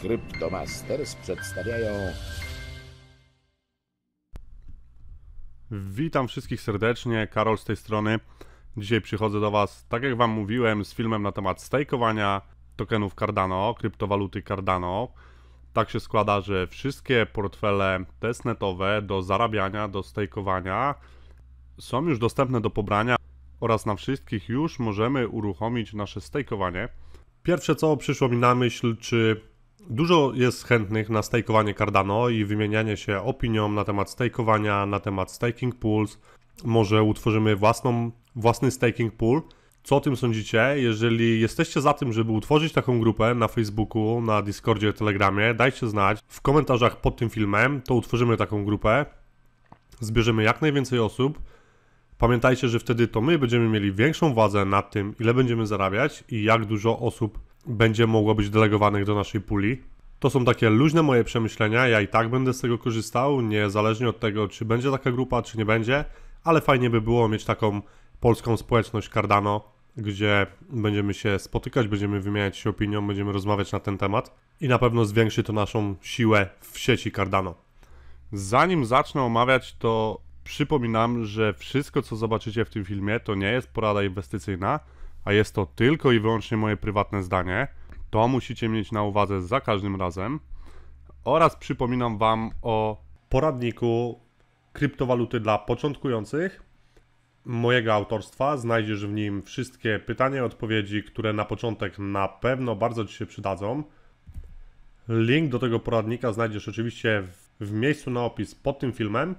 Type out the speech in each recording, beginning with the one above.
Cryptomasters przedstawiają. Witam wszystkich serdecznie, Karol z tej strony. Dzisiaj przychodzę do Was, tak jak Wam mówiłem, z filmem na temat stakeowania tokenów Cardano, kryptowaluty Cardano. Tak się składa, że wszystkie portfele testnetowe do zarabiania, do stakeowania są już dostępne do pobrania oraz na wszystkich już możemy uruchomić nasze stakeowanie. Pierwsze co przyszło mi na myśl, czy Dużo jest chętnych na stajkowanie Cardano i wymienianie się opinią na temat stajkowania, na temat staking pools. Może utworzymy własną, własny staking pool. Co o tym sądzicie? Jeżeli jesteście za tym, żeby utworzyć taką grupę na Facebooku, na Discordzie, Telegramie, dajcie znać w komentarzach pod tym filmem, to utworzymy taką grupę. Zbierzemy jak najwięcej osób. Pamiętajcie, że wtedy to my będziemy mieli większą władzę nad tym, ile będziemy zarabiać i jak dużo osób będzie mogło być delegowanych do naszej puli. To są takie luźne moje przemyślenia, ja i tak będę z tego korzystał, niezależnie od tego, czy będzie taka grupa, czy nie będzie, ale fajnie by było mieć taką polską społeczność Cardano, gdzie będziemy się spotykać, będziemy wymieniać się opinią, będziemy rozmawiać na ten temat i na pewno zwiększy to naszą siłę w sieci Cardano. Zanim zacznę omawiać, to przypominam, że wszystko co zobaczycie w tym filmie to nie jest porada inwestycyjna, a jest to tylko i wyłącznie moje prywatne zdanie, to musicie mieć na uwadze za każdym razem. Oraz przypominam Wam o poradniku kryptowaluty dla początkujących mojego autorstwa. Znajdziesz w nim wszystkie pytania i odpowiedzi, które na początek na pewno bardzo Ci się przydadzą. Link do tego poradnika znajdziesz oczywiście w, w miejscu na opis pod tym filmem.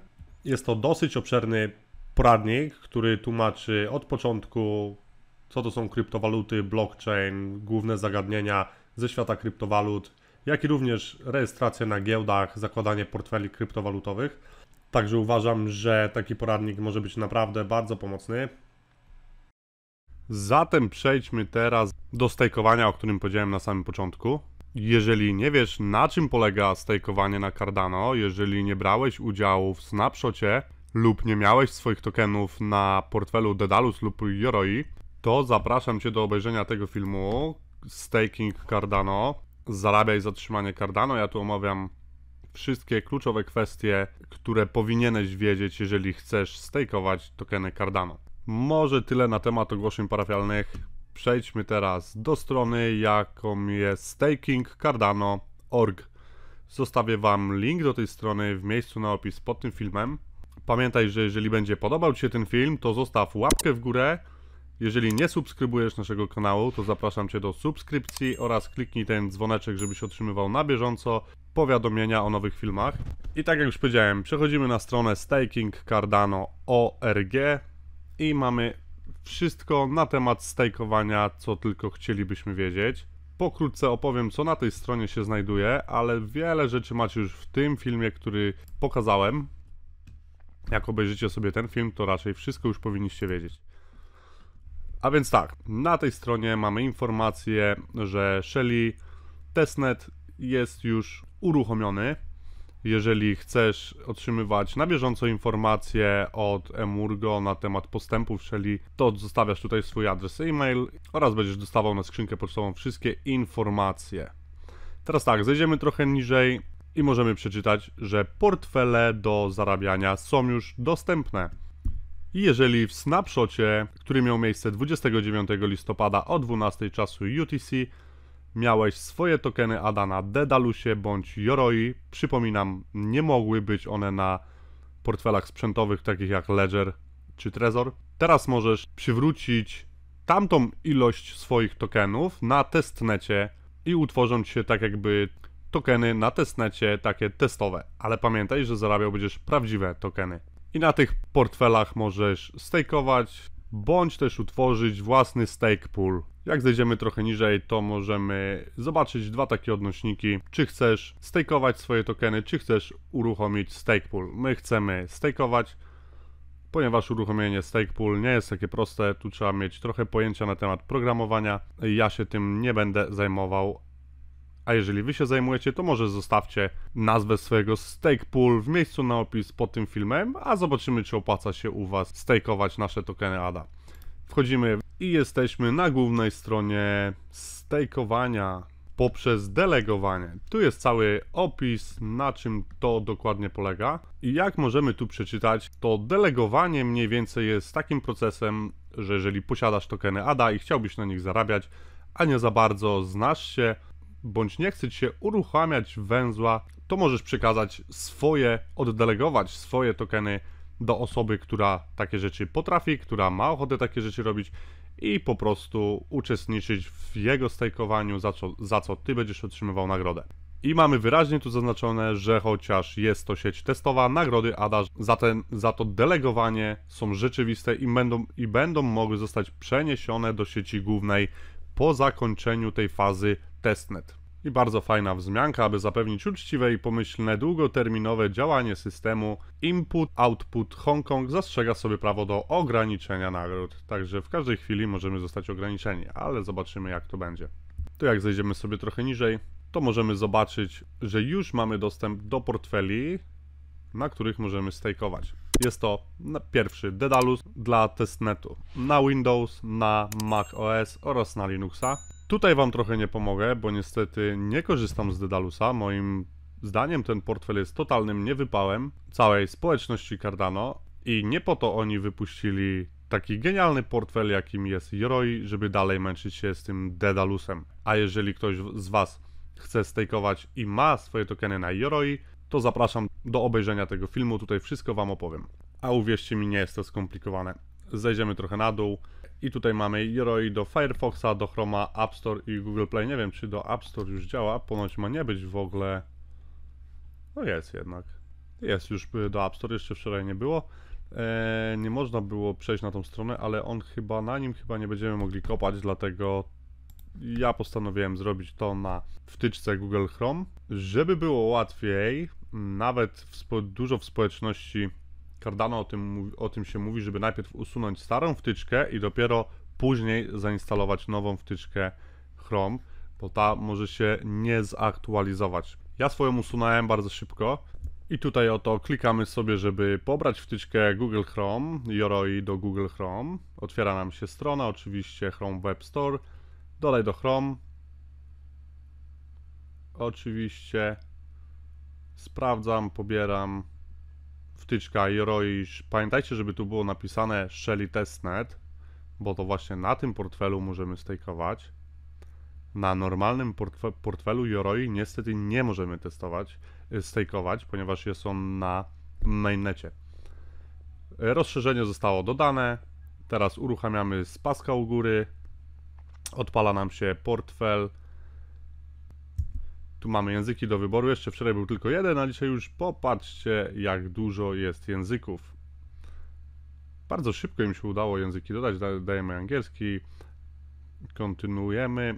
Jest to dosyć obszerny poradnik, który tłumaczy od początku co to są kryptowaluty, blockchain, główne zagadnienia ze świata kryptowalut, jak i również rejestracje na giełdach, zakładanie portfeli kryptowalutowych. Także uważam, że taki poradnik może być naprawdę bardzo pomocny. Zatem przejdźmy teraz do stajkowania, o którym powiedziałem na samym początku. Jeżeli nie wiesz, na czym polega stajkowanie na Cardano, jeżeli nie brałeś udziału w Snapshocie lub nie miałeś swoich tokenów na portfelu Dedalus lub Yoroi, to zapraszam Cię do obejrzenia tego filmu Staking Cardano. Zarabiaj zatrzymanie Cardano. Ja tu omawiam wszystkie kluczowe kwestie, które powinieneś wiedzieć, jeżeli chcesz stakeować tokeny Cardano. Może tyle na temat ogłoszeń parafialnych. Przejdźmy teraz do strony, jaką jest stakingcardano.org. Zostawię Wam link do tej strony w miejscu na opis pod tym filmem. Pamiętaj, że jeżeli będzie podobał Ci się ten film, to zostaw łapkę w górę, jeżeli nie subskrybujesz naszego kanału, to zapraszam Cię do subskrypcji oraz kliknij ten dzwoneczek, żebyś otrzymywał na bieżąco powiadomienia o nowych filmach. I tak jak już powiedziałem, przechodzimy na stronę stakingcardano.org i mamy wszystko na temat stajkowania, co tylko chcielibyśmy wiedzieć. Pokrótce opowiem, co na tej stronie się znajduje, ale wiele rzeczy macie już w tym filmie, który pokazałem. Jak obejrzycie sobie ten film, to raczej wszystko już powinniście wiedzieć. A więc tak, na tej stronie mamy informację, że Shelly testnet jest już uruchomiony. Jeżeli chcesz otrzymywać na bieżąco informacje od Emurgo na temat postępów Shelly, to zostawiasz tutaj swój adres e-mail oraz będziesz dostawał na skrzynkę pocztową wszystkie informacje. Teraz tak, zejdziemy trochę niżej i możemy przeczytać, że portfele do zarabiania są już dostępne. I jeżeli w snapshocie, który miał miejsce 29 listopada o 12 czasu UTC, miałeś swoje tokeny ADA na Dedalusie bądź Yoroi, przypominam, nie mogły być one na portfelach sprzętowych takich jak Ledger czy Trezor. Teraz możesz przywrócić tamtą ilość swoich tokenów na testnecie i utworzą ci się tak jakby tokeny na testnecie takie testowe. Ale pamiętaj, że zarabiał będziesz prawdziwe tokeny. I na tych portfelach możesz stakeować, bądź też utworzyć własny stake pool. Jak zejdziemy trochę niżej, to możemy zobaczyć dwa takie odnośniki, czy chcesz stakeować swoje tokeny, czy chcesz uruchomić stake pool. My chcemy stakeować, ponieważ uruchomienie stake pool nie jest takie proste, tu trzeba mieć trochę pojęcia na temat programowania. Ja się tym nie będę zajmował, a jeżeli wy się zajmujecie, to może zostawcie nazwę swojego stake pool w miejscu na opis pod tym filmem, a zobaczymy, czy opłaca się u was stakeować nasze tokeny ADA. Wchodzimy i jesteśmy na głównej stronie stakeowania poprzez delegowanie. Tu jest cały opis, na czym to dokładnie polega. I jak możemy tu przeczytać, to delegowanie mniej więcej jest takim procesem, że jeżeli posiadasz tokeny ADA i chciałbyś na nich zarabiać, a nie za bardzo znasz się, bądź nie chce ci się uruchamiać węzła, to możesz przekazać swoje, oddelegować swoje tokeny do osoby, która takie rzeczy potrafi, która ma ochotę takie rzeczy robić i po prostu uczestniczyć w jego stajkowaniu, za co, za co ty będziesz otrzymywał nagrodę. I mamy wyraźnie tu zaznaczone, że chociaż jest to sieć testowa, nagrody ADA za, ten, za to delegowanie są rzeczywiste i będą, i będą mogły zostać przeniesione do sieci głównej po zakończeniu tej fazy testnet. I bardzo fajna wzmianka, aby zapewnić uczciwe i pomyślne długoterminowe działanie systemu input-output Hongkong zastrzega sobie prawo do ograniczenia nagród. Także w każdej chwili możemy zostać ograniczeni, ale zobaczymy jak to będzie. To jak zejdziemy sobie trochę niżej, to możemy zobaczyć, że już mamy dostęp do portfeli, na których możemy stakeować. Jest to pierwszy Dedalus dla testnetu na Windows, na Mac OS oraz na Linuxa. Tutaj Wam trochę nie pomogę, bo niestety nie korzystam z Dedalusa. Moim zdaniem ten portfel jest totalnym niewypałem całej społeczności Cardano i nie po to oni wypuścili taki genialny portfel, jakim jest Yoroi, żeby dalej męczyć się z tym Dedalusem. A jeżeli ktoś z Was chce stakeować i ma swoje tokeny na Yoroi, to zapraszam do obejrzenia tego filmu, tutaj wszystko Wam opowiem. A uwierzcie mi, nie jest to skomplikowane. Zejdziemy trochę na dół, i tutaj mamy ROI do Firefoxa, do Chroma, App Store i Google Play. Nie wiem, czy do App Store już działa. Ponoć ma nie być w ogóle. No jest jednak. Jest już y, do App Store, jeszcze wczoraj nie było. Eee, nie można było przejść na tą stronę, ale on chyba, na nim chyba nie będziemy mogli kopać, dlatego ja postanowiłem zrobić to na wtyczce Google Chrome. Żeby było łatwiej, nawet w dużo w społeczności Cardano o tym, o tym się mówi, żeby najpierw usunąć starą wtyczkę i dopiero później zainstalować nową wtyczkę Chrome, bo ta może się nie zaktualizować. Ja swoją usunąłem bardzo szybko i tutaj oto klikamy sobie, żeby pobrać wtyczkę Google Chrome, Yoroi do Google Chrome. Otwiera nam się strona, oczywiście Chrome Web Store, dolej do Chrome. Oczywiście sprawdzam, pobieram, wtyczka i Pamiętajcie, żeby tu było napisane Shelly Testnet, bo to właśnie na tym portfelu możemy stejkować. Na normalnym portfe portfelu Yoroi niestety nie możemy testować, y, stejkować, ponieważ jest on na mainnecie. Rozszerzenie zostało dodane. Teraz uruchamiamy z paska u góry. Odpala nam się portfel tu mamy języki do wyboru. Jeszcze wczoraj był tylko jeden, a dzisiaj już popatrzcie, jak dużo jest języków. Bardzo szybko im się udało języki dodać. Dajemy angielski. Kontynuujemy.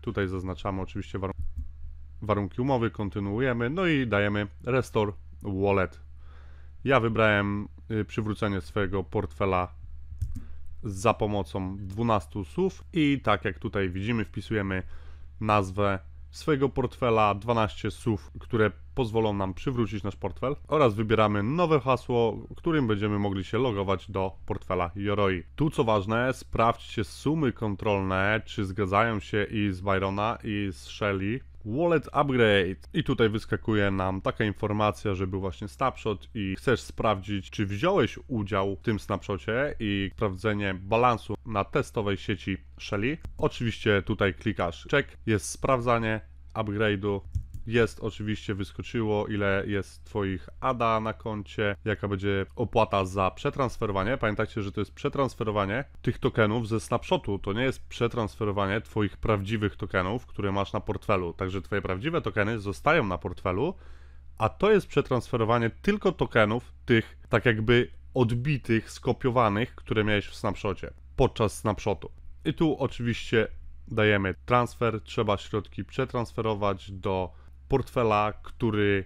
Tutaj zaznaczamy oczywiście warun warunki umowy. Kontynuujemy. No i dajemy Restore Wallet. Ja wybrałem y, przywrócenie swojego portfela za pomocą 12 słów i tak jak tutaj widzimy wpisujemy nazwę swojego portfela 12 słów, które pozwolą nam przywrócić nasz portfel oraz wybieramy nowe hasło, którym będziemy mogli się logować do portfela Yoroi. Tu co ważne, sprawdźcie sumy kontrolne, czy zgadzają się i z Byrona i z Shelley Wallet Upgrade. I tutaj wyskakuje nam taka informacja, że był właśnie snapshot i chcesz sprawdzić, czy wziąłeś udział w tym snapshocie i sprawdzenie balansu na testowej sieci Shelly. Oczywiście tutaj klikasz check, jest sprawdzanie upgrade'u jest oczywiście wyskoczyło, ile jest Twoich ADA na koncie, jaka będzie opłata za przetransferowanie. Pamiętajcie, że to jest przetransferowanie tych tokenów ze snapshotu. To nie jest przetransferowanie Twoich prawdziwych tokenów, które masz na portfelu. Także Twoje prawdziwe tokeny zostają na portfelu, a to jest przetransferowanie tylko tokenów, tych tak jakby odbitych, skopiowanych, które miałeś w snapshocie, podczas snapshotu. I tu oczywiście dajemy transfer, trzeba środki przetransferować do portfela, który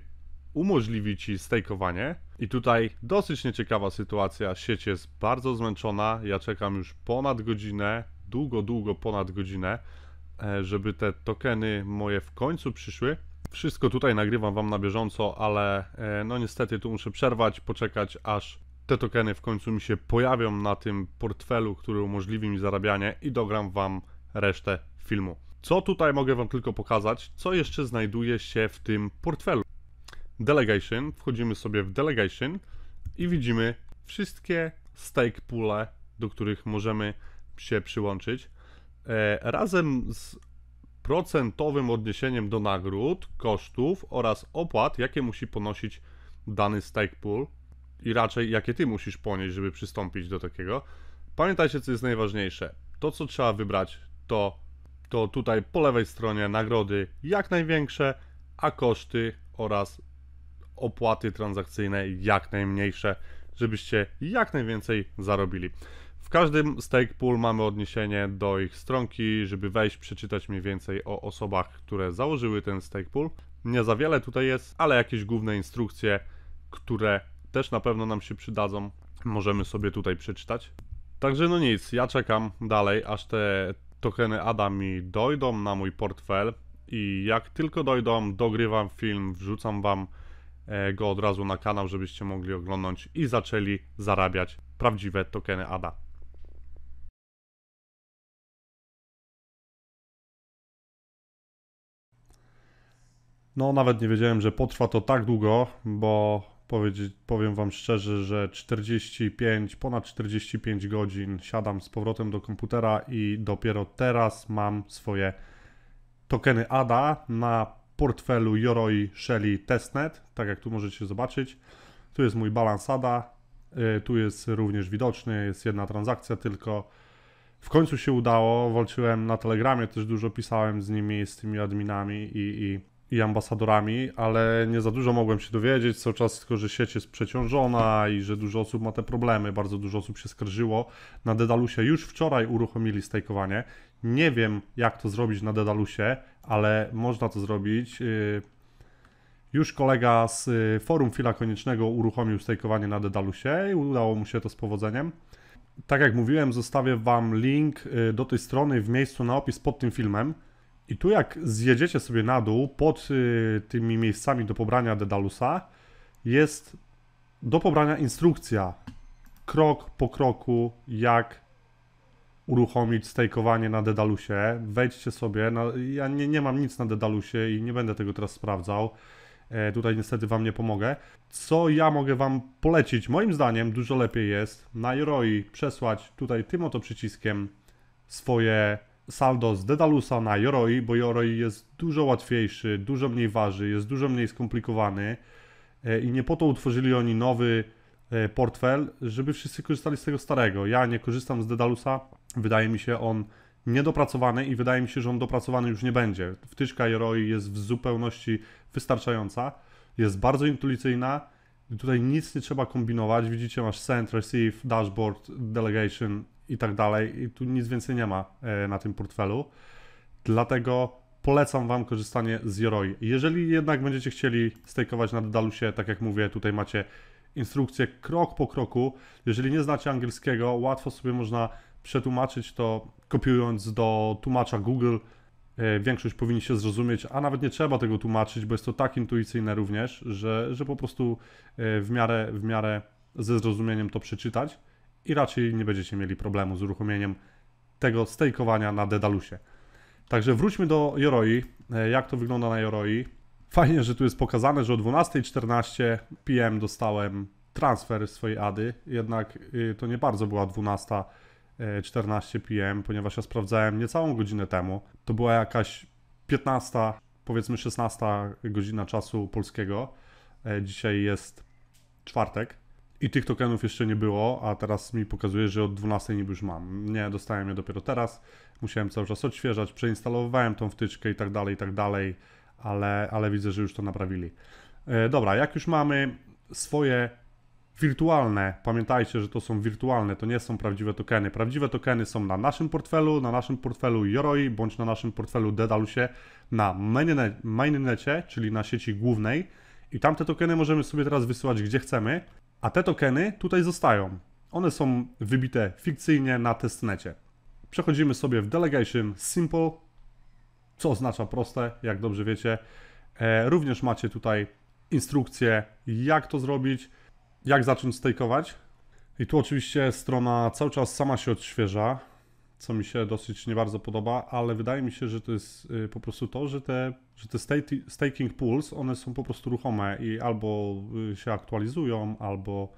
umożliwi ci stakeowanie. I tutaj dosyć nieciekawa sytuacja. Sieć jest bardzo zmęczona. Ja czekam już ponad godzinę, długo, długo ponad godzinę, e, żeby te tokeny moje w końcu przyszły. Wszystko tutaj nagrywam wam na bieżąco, ale e, no niestety tu muszę przerwać, poczekać aż te tokeny w końcu mi się pojawią na tym portfelu, który umożliwi mi zarabianie i dogram wam resztę filmu. Co tutaj mogę Wam tylko pokazać, co jeszcze znajduje się w tym portfelu. Delegation, wchodzimy sobie w Delegation i widzimy wszystkie stake poole, do których możemy się przyłączyć. E, razem z procentowym odniesieniem do nagród, kosztów oraz opłat, jakie musi ponosić dany stake pool i raczej jakie ty musisz ponieść, żeby przystąpić do takiego. Pamiętajcie, co jest najważniejsze. To, co trzeba wybrać, to to tutaj po lewej stronie nagrody jak największe, a koszty oraz opłaty transakcyjne jak najmniejsze, żebyście jak najwięcej zarobili. W każdym stake pool mamy odniesienie do ich stronki, żeby wejść, przeczytać mniej więcej o osobach, które założyły ten stake pool. Nie za wiele tutaj jest, ale jakieś główne instrukcje, które też na pewno nam się przydadzą, możemy sobie tutaj przeczytać. Także no nic, ja czekam dalej, aż te tokeny ADA mi dojdą na mój portfel i jak tylko dojdą, dogrywam film, wrzucam Wam e, go od razu na kanał, żebyście mogli oglądać i zaczęli zarabiać prawdziwe tokeny ADA. No, nawet nie wiedziałem, że potrwa to tak długo, bo powiedzieć, powiem Wam szczerze, że 45, ponad 45 godzin siadam z powrotem do komputera i dopiero teraz mam swoje tokeny ADA na portfelu Yoroi Shelly Testnet, tak jak tu możecie zobaczyć. Tu jest mój balans ADA, y, tu jest również widoczny, jest jedna transakcja tylko. W końcu się udało, walczyłem na Telegramie, też dużo pisałem z nimi, z tymi adminami i, i i ambasadorami, ale nie za dużo mogłem się dowiedzieć. Cały czas tylko, że sieć jest przeciążona i że dużo osób ma te problemy. Bardzo dużo osób się skarżyło. Na Dedalusie już wczoraj uruchomili stejkowanie. Nie wiem, jak to zrobić na Dedalusie, ale można to zrobić. Y, już kolega z y, forum Fila Koniecznego uruchomił stejkowanie na Dedalusie i udało mu się to z powodzeniem. Tak jak mówiłem, zostawię Wam link y, do tej strony w miejscu na opis pod tym filmem. I tu jak zjedziecie sobie na dół, pod y, tymi miejscami do pobrania Dedalusa, jest do pobrania instrukcja, krok po kroku, jak uruchomić stajkowanie na Dedalusie. Wejdźcie sobie, na, ja nie, nie mam nic na Dedalusie i nie będę tego teraz sprawdzał. E, tutaj niestety Wam nie pomogę. Co ja mogę Wam polecić? Moim zdaniem dużo lepiej jest na Iroi przesłać tutaj tym oto przyciskiem swoje saldo z Dedalusa na Yoroi, bo Yoroi jest dużo łatwiejszy, dużo mniej waży, jest dużo mniej skomplikowany e, i nie po to utworzyli oni nowy e, portfel, żeby wszyscy korzystali z tego starego. Ja nie korzystam z Dedalusa, wydaje mi się on niedopracowany i wydaje mi się, że on dopracowany już nie będzie. Wtyczka Yoroi jest w zupełności wystarczająca, jest bardzo intuicyjna, tutaj nic nie trzeba kombinować, widzicie masz send, receive, dashboard, delegation, i tak dalej. I tu nic więcej nie ma e, na tym portfelu. Dlatego polecam Wam korzystanie z Yoroi. Jeżeli jednak będziecie chcieli stakeować na Dedalusie, tak jak mówię, tutaj macie instrukcję krok po kroku. Jeżeli nie znacie angielskiego, łatwo sobie można przetłumaczyć to kopiując do tłumacza Google. E, większość powinni się zrozumieć, a nawet nie trzeba tego tłumaczyć, bo jest to tak intuicyjne również, że, że po prostu e, w miarę, w miarę ze zrozumieniem to przeczytać i raczej nie będziecie mieli problemu z uruchomieniem tego stejkowania na Dedalusie. Także wróćmy do Joroi, e, jak to wygląda na Joroi. Fajnie, że tu jest pokazane, że o 12.14 PM dostałem transfer swojej ADY, jednak y, to nie bardzo była 12.14 e, PM, ponieważ ja sprawdzałem niecałą godzinę temu. To była jakaś 15, powiedzmy 16 godzina czasu polskiego. E, dzisiaj jest czwartek, i tych tokenów jeszcze nie było, a teraz mi pokazuje, że od 12 niby już mam. Nie, dostałem je dopiero teraz. Musiałem cały czas odświeżać, przeinstalowywałem tą wtyczkę i tak dalej, i tak dalej, ale, ale widzę, że już to naprawili. E, dobra, jak już mamy swoje wirtualne, pamiętajcie, że to są wirtualne, to nie są prawdziwe tokeny. Prawdziwe tokeny są na naszym portfelu, na naszym portfelu Yoroi, bądź na naszym portfelu Dedalusie, na mainnecie, czyli na sieci głównej. I tamte tokeny możemy sobie teraz wysyłać gdzie chcemy. A te tokeny tutaj zostają. One są wybite fikcyjnie na testnecie. Przechodzimy sobie w Delegation Simple, co oznacza proste, jak dobrze wiecie. E, również macie tutaj instrukcję, jak to zrobić, jak zacząć stakeować. I tu oczywiście strona cały czas sama się odświeża co mi się dosyć nie bardzo podoba, ale wydaje mi się, że to jest y, po prostu to, że te, że te staking pools, one są po prostu ruchome i albo y, się aktualizują, albo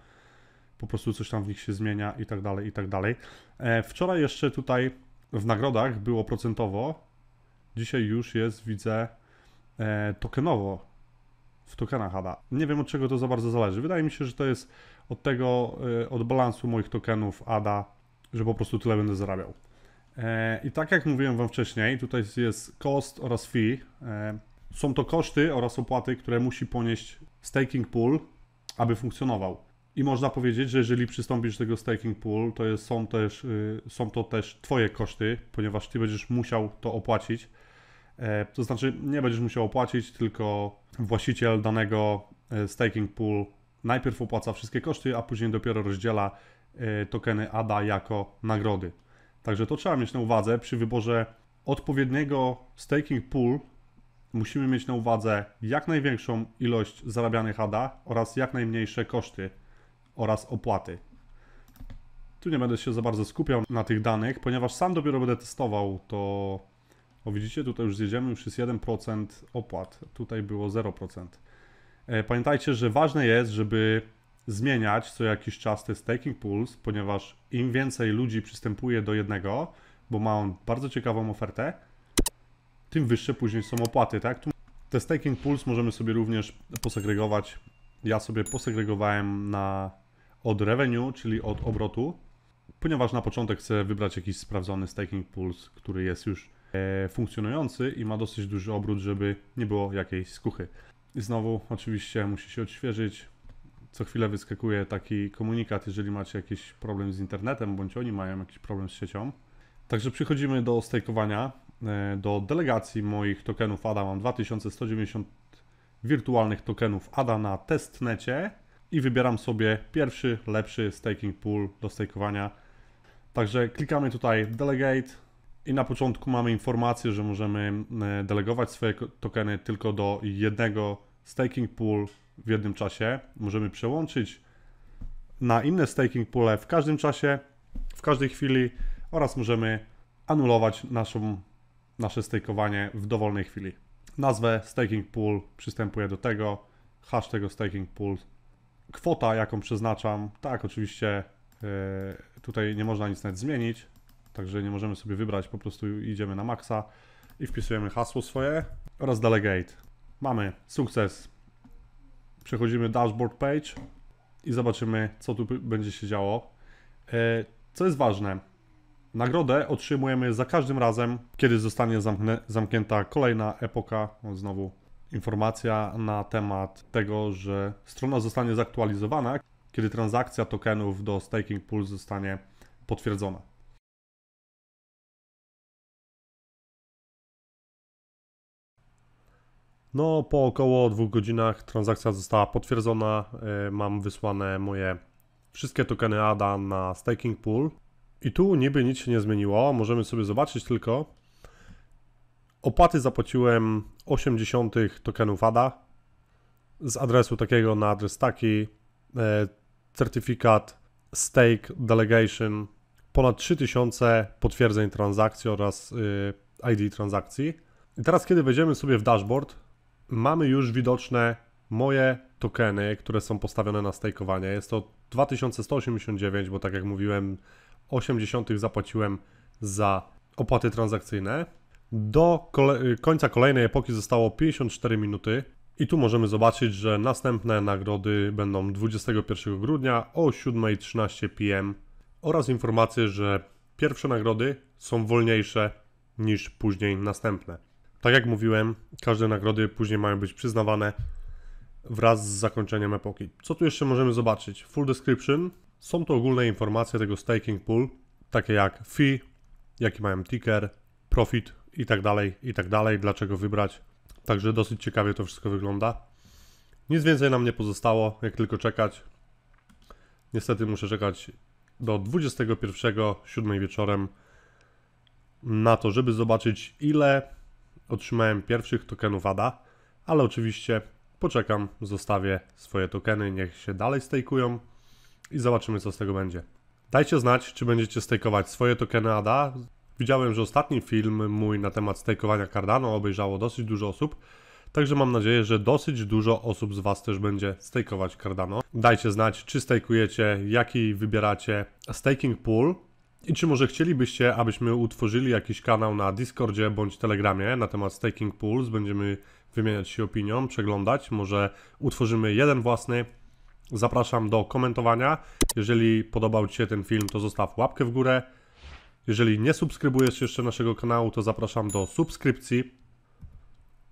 po prostu coś tam w nich się zmienia i tak dalej, i tak dalej. E, wczoraj jeszcze tutaj w nagrodach było procentowo, dzisiaj już jest, widzę, e, tokenowo w tokenach ADA. Nie wiem od czego to za bardzo zależy. Wydaje mi się, że to jest od tego, y, od balansu moich tokenów ADA, że po prostu tyle będę zarabiał. E, I tak jak mówiłem Wam wcześniej, tutaj jest cost oraz fee. E, są to koszty oraz opłaty, które musi ponieść staking pool, aby funkcjonował. I można powiedzieć, że jeżeli przystąpisz do tego staking pool, to jest, są, też, y, są to też Twoje koszty, ponieważ Ty będziesz musiał to opłacić. E, to znaczy, nie będziesz musiał opłacić, tylko właściciel danego staking pool najpierw opłaca wszystkie koszty, a później dopiero rozdziela tokeny ADA jako nagrody. Także to trzeba mieć na uwadze przy wyborze odpowiedniego staking pool. Musimy mieć na uwadze jak największą ilość zarabianych ADA oraz jak najmniejsze koszty oraz opłaty. Tu nie będę się za bardzo skupiał na tych danych, ponieważ sam dopiero będę testował to. O widzicie, tutaj już zjedziemy, już jest 1% opłat. Tutaj było 0%. E, pamiętajcie, że ważne jest, żeby zmieniać co jakiś czas te staking Taking ponieważ im więcej ludzi przystępuje do jednego, bo ma on bardzo ciekawą ofertę, tym wyższe później są opłaty, tak? Tu te Staking Pulse możemy sobie również posegregować. Ja sobie posegregowałem na, od revenue, czyli od obrotu, ponieważ na początek chcę wybrać jakiś sprawdzony Staking puls, który jest już e, funkcjonujący i ma dosyć duży obrót, żeby nie było jakiejś skuchy. I znowu oczywiście musi się odświeżyć, co chwilę wyskakuje taki komunikat, jeżeli macie jakiś problem z internetem, bądź oni mają jakiś problem z siecią. Także przechodzimy do stakeowania, e, do delegacji moich tokenów ADA. Mam 2190 wirtualnych tokenów ADA na testnecie i wybieram sobie pierwszy, lepszy staking pool do stakeowania. Także klikamy tutaj delegate i na początku mamy informację, że możemy e, delegować swoje tokeny tylko do jednego staking pool w jednym czasie, możemy przełączyć na inne staking pole w każdym czasie, w każdej chwili oraz możemy anulować naszą, nasze stakeowanie w dowolnej chwili. Nazwę staking pool przystępuję do tego, hash tego staking pool, kwota jaką przeznaczam, tak oczywiście yy, tutaj nie można nic nawet zmienić, także nie możemy sobie wybrać, po prostu idziemy na maksa i wpisujemy hasło swoje oraz delegate. Mamy sukces. Przechodzimy dashboard page i zobaczymy, co tu będzie się działo. E, co jest ważne, nagrodę otrzymujemy za każdym razem, kiedy zostanie zamknięta kolejna epoka. Znowu informacja na temat tego, że strona zostanie zaktualizowana, kiedy transakcja tokenów do Staking Pool zostanie potwierdzona. No, po około dwóch godzinach transakcja została potwierdzona. E, mam wysłane moje wszystkie tokeny ADA na staking pool. I tu niby nic się nie zmieniło. Możemy sobie zobaczyć tylko. Opłaty zapłaciłem 80 tokenów ADA z adresu takiego na adres taki. E, certyfikat stake delegation ponad 3000 potwierdzeń transakcji oraz e, ID transakcji. I teraz kiedy wejdziemy sobie w dashboard, mamy już widoczne moje tokeny, które są postawione na stajkowanie. Jest to 2189, bo tak jak mówiłem, 80 zapłaciłem za opłaty transakcyjne. Do kole końca kolejnej epoki zostało 54 minuty. I tu możemy zobaczyć, że następne nagrody będą 21 grudnia o 7.13 pm oraz informacje, że pierwsze nagrody są wolniejsze niż później następne. Tak jak mówiłem, każde nagrody później mają być przyznawane wraz z zakończeniem epoki. Co tu jeszcze możemy zobaczyć? Full description. Są to ogólne informacje tego staking pool, takie jak fee, jaki mają ticker, profit i tak dalej, i tak dalej, dlaczego wybrać. Także dosyć ciekawie to wszystko wygląda. Nic więcej nam nie pozostało, jak tylko czekać. Niestety muszę czekać do 21.07 wieczorem na to, żeby zobaczyć ile otrzymałem pierwszych tokenów ADA, ale oczywiście poczekam, zostawię swoje tokeny, niech się dalej stejkują i zobaczymy co z tego będzie. Dajcie znać, czy będziecie stejkować swoje tokeny ADA. Widziałem, że ostatni film mój na temat stejkowania Cardano obejrzało dosyć dużo osób, także mam nadzieję, że dosyć dużo osób z Was też będzie stejkować Cardano. Dajcie znać, czy stejkujecie, jaki wybieracie staking pool, i czy może chcielibyście, abyśmy utworzyli jakiś kanał na Discordzie bądź Telegramie na temat staking pools? Będziemy wymieniać się opinią, przeglądać. Może utworzymy jeden własny. Zapraszam do komentowania. Jeżeli podobał Ci się ten film, to zostaw łapkę w górę. Jeżeli nie subskrybujesz jeszcze naszego kanału, to zapraszam do subskrypcji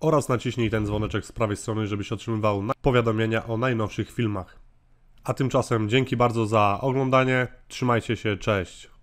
oraz naciśnij ten dzwoneczek z prawej strony, żebyś otrzymywał powiadomienia o najnowszych filmach. A tymczasem dzięki bardzo za oglądanie, trzymajcie się, cześć!